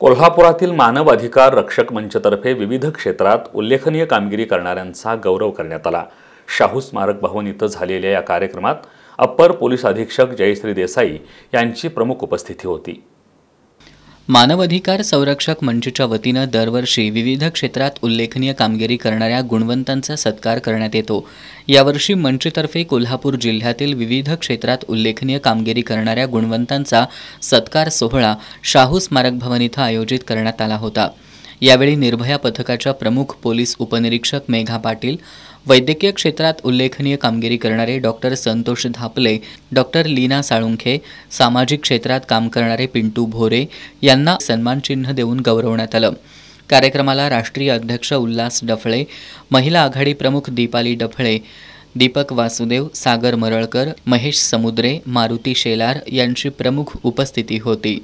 कोल्हापुरातील मानव अधिकार रक्षक मंचतर्फे विविध क्षेत्रात उल्लेखनीय कामगिरी करणाऱ्यांचा गौरव करण्यात आला शाहू स्मारक भवन इथं झालेल्या या कार्यक्रमात अप्पर पोलीस अधीक्षक जयश्री देसाई यांची प्रमुख उपस्थिती होती मानवाधिकार संरक्षक मंचच्या वतीनं दरवर्षी विविध क्षेत्रात उल्लेखनीय कामगिरी करणाऱ्या गुणवंतांचा सत्कार करण्यात येतो यावर्षी मंचतर्फे कोल्हापूर जिल्ह्यातील विविध क्षेत्रात उल्लेखनीय कामगिरी करणाऱ्या गुणवंतांचा सत्कार सोहळा शाहू स्मारक भवन इथं आयोजित करण्यात आला होता यावेळी निर्भया पथकाच्या प्रमुख पोलीस उपनिरीक्षक मेघा पाटील वैद्यकीय क्षेत्रात उल्लेखनीय कामगिरी करणारे डॉक्टर संतोष धापले डॉक्टर लीना साळुंखे सामाजिक क्षेत्रात काम करणारे पिंटू भोरे यांना सन्मानचिन्ह देऊन गौरवण्यात आलं कार्यक्रमाला राष्ट्रीय अध्यक्ष उल्हास डफळे महिला आघाडी प्रमुख दीपाली डफळे दीपक वासुदेव सागर मरळकर महेश समुद्रे मारुती शेलार यांची प्रमुख उपस्थिती होती